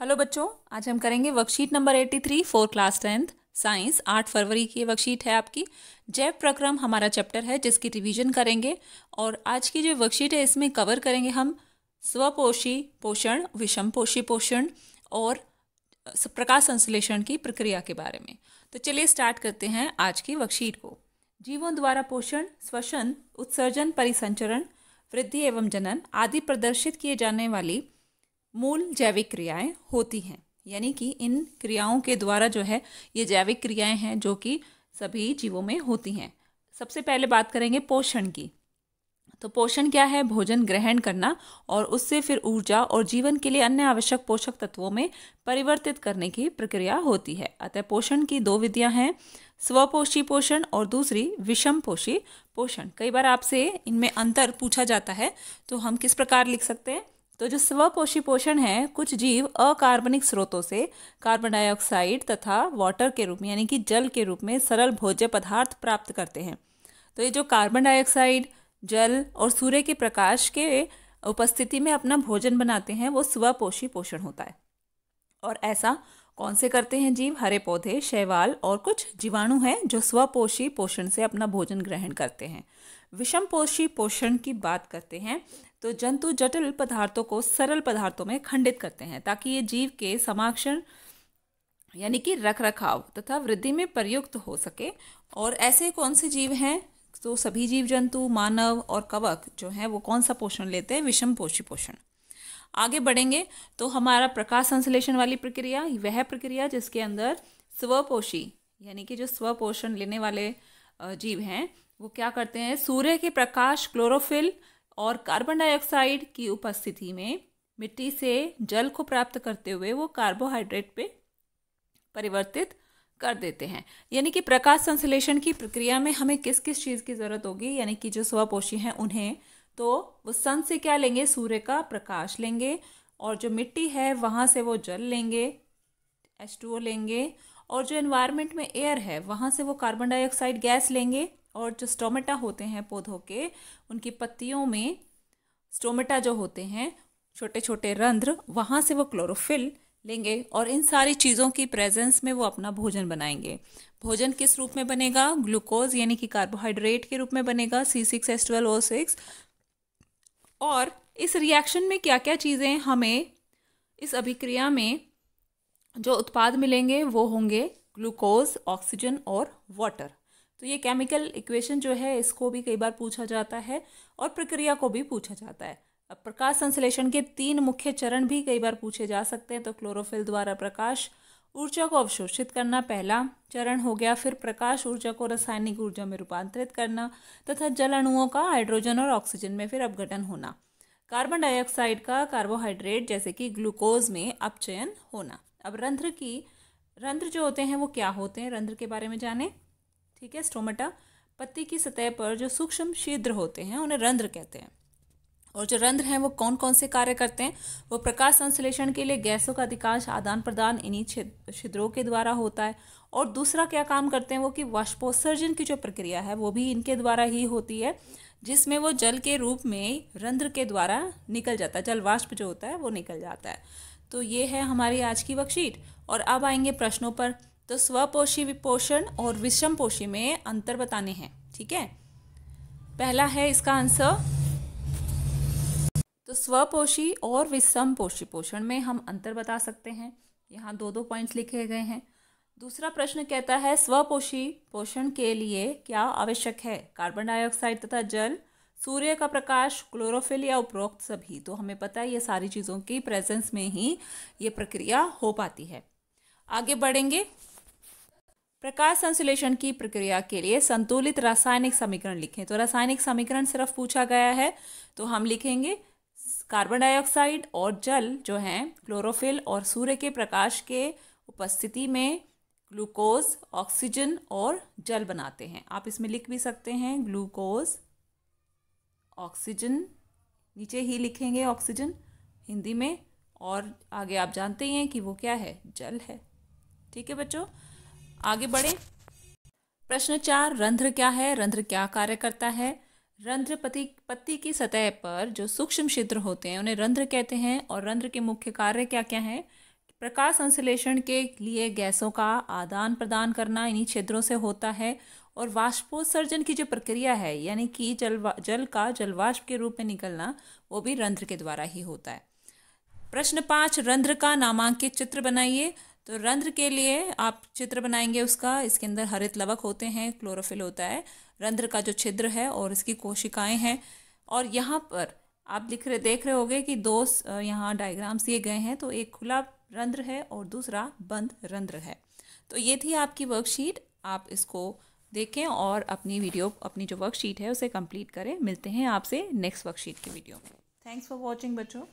hello बच्चों आज हम करेंगे worksheet number 83 four class tenth science 8 फरवरी की वर्कशीट है आपकी जैव प्रक्रम हमारा चैप्टर है जिसकी रिवीजन करेंगे और आज की जो वर्कशीट है इसमें कवर करेंगे हम स्वपोषी पोषण विषम पोषी पोषण और प्रकाश संश्लेषण की प्रक्रिया के बारे में तो चलिए स्टार्ट करते हैं आज की वर्कशीट को जीवों द्वारा पोषण श्वसन उत्सर्जन परिसंचरण वृद्धि एवं जनन आदि प्रदर्शित किए जाने वाली मूल जैविक क्रियाएं होती हैं यानी कि इन क्रियाओं के द्वारा जो है ये जैविक क्रियाएं हैं जो कि सभी जीवों में होती हैं सबसे पहले बात करेंगे पोषण की तो पोषण क्या है भोजन ग्रहण करना और उससे फिर ऊर्जा और जीवन के लिए अन्य आवश्यक पोषक तत्वों में परिवर्तित करने की प्रक्रिया होती है अतः पोषण की दो विधियां हैं स्वपोषी पोषण और दूसरी विषम पोषी पोषण कई बार आपसे इनमें अंतर पूछा जाता है तो हम किस प्रकार लिख सकते हैं तो जो स्वपोषी पोषण है कुछ जीव अकार्बनिक स्रोतों से कार्बन डाइऑक्साइड तथा वाटर के रूप में यानी कि जल के रूप में सरल भोज्य पदार्थ प्राप्त करते हैं तो ये जो कार्बन डाइऑक्साइड जल और सूर्य के प्रकाश के उपस्थिति में अपना भोजन बनाते हैं वो स्वपोषी पोषण होता है और ऐसा कौन से करते हैं जीव हरे पौधे शैवाल और कुछ जीवाणु हैं जो स्वपोषी पोषण से अपना भोजन ग्रहण करते हैं विषम पोषी पोषण की बात करते हैं तो जंतु जटिल पदार्थों को सरल पदार्थों में खंडित करते हैं ताकि ये जीव के समाक्षण यानी कि रख रखाव तथा वृद्धि में प्रयुक्त हो सके और ऐसे कौन से जीव हैं तो सभी जीव जंतु मानव और कवक जो हैं वो कौन सा पोषण लेते हैं विषम पोषी पोषण आगे बढ़ेंगे तो हमारा प्रकाश संश्लेषण वाली प्रक्रिया वह प्रक्रिया जिसके अंदर स्वपोषी यानी कि जो स्वपोषण लेने वाले जीव हैं वो क्या करते हैं सूर्य के प्रकाश क्लोरोफिल और कार्बन डाइऑक्साइड की उपस्थिति में मिट्टी से जल को प्राप्त करते हुए वो कार्बोहाइड्रेट पे परिवर्तित कर देते हैं यानी कि प्रकाश संश्लेषण की प्रक्रिया में हमें किस किस चीज़ की ज़रूरत होगी यानी कि जो स्वपोषी हैं उन्हें तो वो सन से क्या लेंगे सूर्य का प्रकाश लेंगे और जो मिट्टी है वहाँ से वो जल लेंगे एच टू ओ लेंगे और जो एनवायरनमेंट में एयर है वहाँ से वो कार्बन डाइऑक्साइड गैस लेंगे और जो स्टोमेटा होते हैं पौधों के उनकी पत्तियों में स्टोमेटा जो होते हैं छोटे छोटे रंध्र वहाँ से वो क्लोरोफिल लेंगे और इन सारी चीज़ों की प्रेजेंस में वो अपना भोजन बनाएंगे भोजन किस रूप में बनेगा ग्लूकोज यानी कि कार्बोहाइड्रेट के रूप में बनेगा C six S twelve O six और इस रिएक्शन में क्या क्या चीज़ें हमें इस अभिक्रिया में जो उत्पाद मिलेंगे वो होंगे ग्लूकोज ऑक्सीजन और वाटर तो ये केमिकल इक्वेशन जो है इसको भी कई बार पूछा जाता है और प्रक्रिया को भी पूछा जाता है अब प्रकाश संश्लेषण के तीन मुख्य चरण भी कई बार पूछे जा सकते हैं तो क्लोरोफिल द्वारा प्रकाश ऊर्जा को अवशोषित करना पहला चरण हो गया फिर प्रकाश ऊर्जा को रासायनिक ऊर्जा में रूपांतरित करना तथा जल अणुओं का हाइड्रोजन और ऑक्सीजन में फिर अपघटन होना कार्बन डाइऑक्साइड का कार्बोहाइड्रेट जैसे कि ग्लूकोज में अपचयन होना अब रंध्र की रंध्र जो होते हैं वो क्या होते हैं रंध्र के बारे में जाने ठीक है स्टोमेटा पत्ती की सतह पर जो सूक्ष्म छिद्र होते हैं उन्हें रंध्र कहते हैं और जो रंध्र हैं वो कौन कौन से कार्य करते हैं वो प्रकाश संश्लेषण के लिए गैसों का अधिकांश आदान प्रदान इन्हीं छिद्रों के द्वारा होता है और दूसरा क्या काम करते हैं वो कि वाष्पोत्सर्जन की जो प्रक्रिया है वो भी इनके द्वारा ही होती है जिसमें वो जल के रूप में रंध्र के द्वारा निकल जाता है जल वाष्प जो होता है वो निकल जाता है तो ये है हमारी आज की वर्कशीट और अब आएंगे प्रश्नों पर तो स्वपोषी पोषण और विषम पोषी में अंतर बताने हैं ठीक है पहला है इसका आंसर स्वपोषी और विषम पोषी पोषण में हम अंतर बता सकते हैं यहाँ दो दो पॉइंट्स लिखे गए हैं दूसरा प्रश्न कहता है स्वपोषी पोषण के लिए क्या आवश्यक है कार्बन डाइऑक्साइड तथा जल सूर्य का प्रकाश क्लोरोफिल या उपरोक्त सभी तो हमें पता है ये सारी चीज़ों की प्रेजेंस में ही ये प्रक्रिया हो पाती है आगे बढ़ेंगे प्रकाश संश्लेषण की प्रक्रिया के लिए संतुलित रासायनिक समीकरण लिखें तो रासायनिक समीकरण सिर्फ पूछा गया है तो हम लिखेंगे कार्बन डाइऑक्साइड और जल जो हैं क्लोरोफिल और सूर्य के प्रकाश के उपस्थिति में ग्लूकोज ऑक्सीजन और जल बनाते हैं आप इसमें लिख भी सकते हैं ग्लूकोज ऑक्सीजन नीचे ही लिखेंगे ऑक्सीजन हिंदी में और आगे आप जानते हैं कि वो क्या है जल है ठीक है बच्चों आगे बढ़ें प्रश्न चार रंध्र क्या है रंध्र क्या कार्य करता है पति पत्ती की सतह पर जो सूक्ष्म छिद्र होते हैं उन्हें रंध्र कहते हैं और रंध्र के मुख्य कार्य क्या क्या हैं प्रकाश संश्लेषण के लिए गैसों का आदान प्रदान करना इन्हीं छिद्रों से होता है और वाष्पोत्सर्जन की जो प्रक्रिया है यानी कि जल जल का जलवाष्प के रूप में निकलना वो भी रंध्र के द्वारा ही होता है प्रश्न पाँच रंध्र का नामांकित चित्र बनाइए तो रंध्र के लिए आप चित्र बनाएंगे उसका इसके अंदर हरित लवक होते हैं क्लोरोफिल होता है रंध्र का जो छिद्र है और इसकी कोशिकाएं हैं और यहाँ पर आप लिख रहे देख रहे होगे कि दो यहाँ डायग्राम्स दिए गए हैं तो एक खुला रंध्र है और दूसरा बंद रंध्र है तो ये थी आपकी वर्कशीट आप इसको देखें और अपनी वीडियो अपनी जो वर्कशीट है उसे कंप्लीट करें मिलते हैं आपसे नेक्स्ट वर्कशीट के वीडियो में थैंक्स फॉर वॉचिंग बच्चों